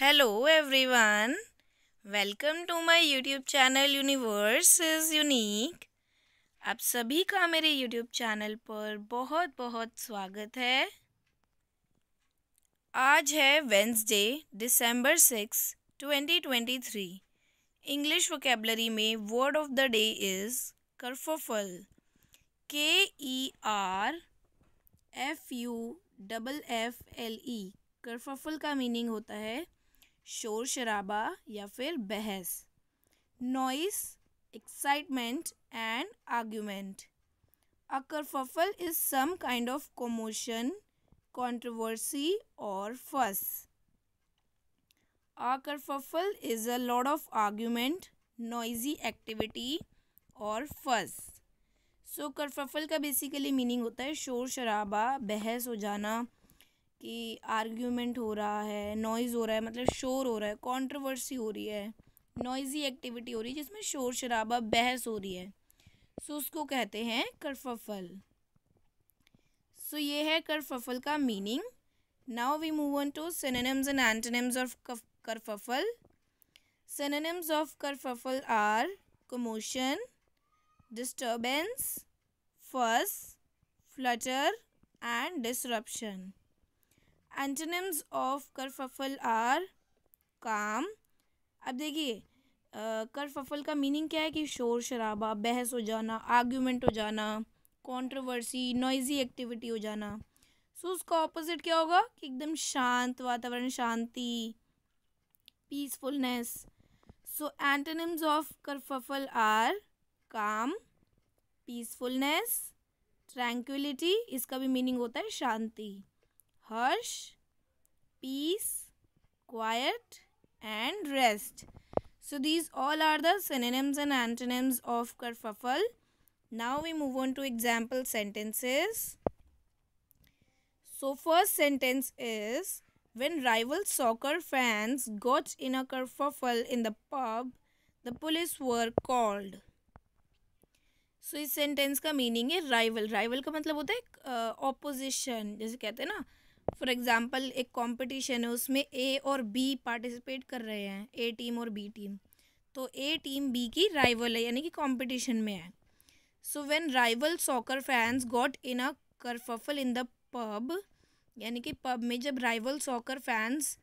Hello everyone welcome to my YouTube channel universe is unique आप सभी का मेरे यूट्यूब चैनल पर बहुत बहुत स्वागत है आज है Wednesday December six twenty twenty three English vocabulary में word of the day is kerfuffle K E R F U double F L E kerfuffle का मीनिंग होता है शोर शराबा या फिर बहस noise excitement and argument a is some kind of commotion controversy और fuss. A kerfuffle is a lot of argument, noisy activity or so so, kerfuffle का बेसिकली मीनिंग होता है शोर शराबा बहस हो जाना कि आर्ग्यूमेंट हो रहा है नॉइज़ हो रहा है मतलब शोर हो रहा है कंट्रोवर्सी हो रही है नॉइज़ी एक्टिविटी हो रही है जिसमें शोर शराबा बहस हो रही है सो उसको कहते हैं करफफल सो ये है करफफल का meaning now we move on to synonyms and antonyms of kerfuffle synonyms of kerfuffle are commotion disturbance fuss flutter and disruption antonyms of kerfuffle are calm अब देखिए करफफल का मीनिंग क्या है कि शोर शराबा बहस हो जाना आर्ग्यूमेंट हो जाना कंट्रोवर्सी नॉइजी एक्टिविटी हो जाना सो so, उसका ऑपोजिट क्या होगा कि एकदम शांत वातावरण शांति peacefulness so antonyms of kerfuffle are calm peacefulness tranquility इसका भी मीनिंग होता है शांति हर्ष peace quiet and rest so these all are the synonyms and antonyms of karfafal now we move on to example sentences so first sentence is when rival soccer fans got in a kerfuffle in the pub the police were called so so, इस sentence का meaning है rival rival का मतलब होता है opposition जैसे कहते हैं ना फॉर एग्ज़ाम्पल एक कॉम्पिटिशन है उसमें ए और बी पार्टिसिपेट कर रहे हैं ए टीम और बी टीम तो ए टीम बी की राइवल है यानी कि कॉम्पिटिशन में है so when rival soccer fans got in a kerfuffle in the pub यानी कि पब में जब राइवल सॉकर फैंस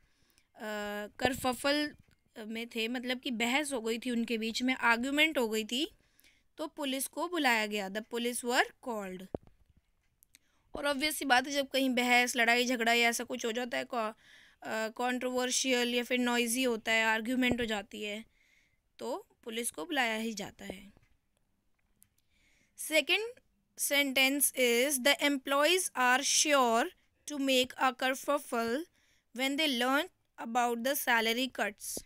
करफफल में थे मतलब कि बहस हो गई थी उनके बीच में आर्ग्यूमेंट हो गई थी तो पुलिस को बुलाया गया द पुलिस वर कॉल्ड और ऑब्वियस सी बात है जब कहीं बहस लड़ाई झगड़ा या ऐसा कुछ हो जाता है कॉन्ट्रोवर्शियल या फिर नॉइज़ी होता है आर्ग्यूमेंट हो जाती है तो पुलिस को बुलाया ही जाता है second sentence is the employees are sure to make a kerfuffle when they learn about the salary cuts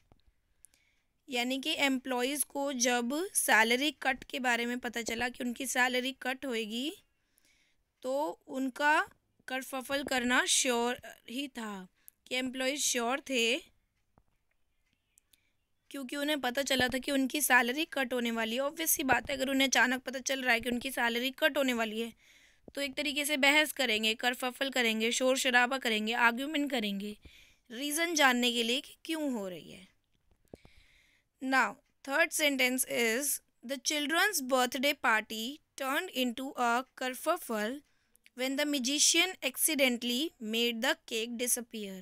यानी कि एम्प्लॉयज़ को जब सैलरी कट के बारे में पता चला कि उनकी सैलरी कट होएगी तो उनका करफफल करना श्योर ही था कि एम्प्लॉज श्योर थे क्योंकि उन्हें पता चला था कि उनकी सैलरी कट होने वाली है ऑब्वियस ही बात है अगर उन्हें अचानक पता चल रहा है कि उनकी सैलरी कट होने वाली है तो एक तरीके से बहस करेंगे करफफल करेंगे शोर शराबा करेंगे आर्ग्यूमेंट करेंगे रीज़न जानने के लिए कि क्यों हो रही है now third sentence is the children's birthday party turn into a kerfuffle when the magician accidentally made the cake disappear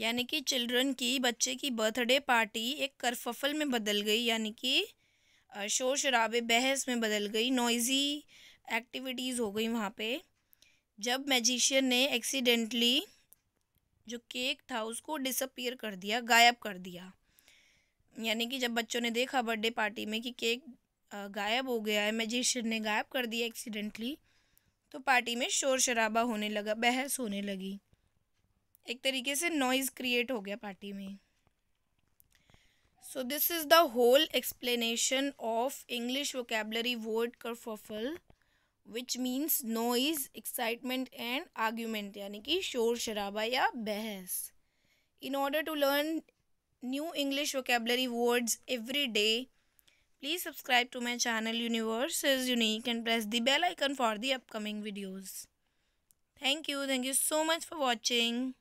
यानी कि चिल्ड्रन की बच्चे की बर्थडे पार्टी एक करफफल में बदल गई यानी कि शोर शराबे बहस में बदल गई नॉइज़ी एक्टिविटीज़ हो गई वहाँ पे जब मैजिशियन ने एक्सीडेंटली जो केक था उसको डिसअपियर कर दिया गायब कर दिया यानी कि जब बच्चों ने देखा बर्थडे पार्टी में कि केक गायब हो गया है मैजिशियन ने गायब कर दिया एक्सीडेंटली तो पार्टी में शोर शराबा होने लगा बहस होने लगी एक तरीके से नॉइज़ क्रिएट हो गया पार्टी में so this is the whole explanation of English vocabulary word kerfuffle which means noise excitement and argument यानी कि शोर शराबा या बहस in order to learn new English vocabulary words every day Please subscribe to my channel Universe is Unique and press the bell icon for the upcoming videos. Thank you. Thank you so much for watching.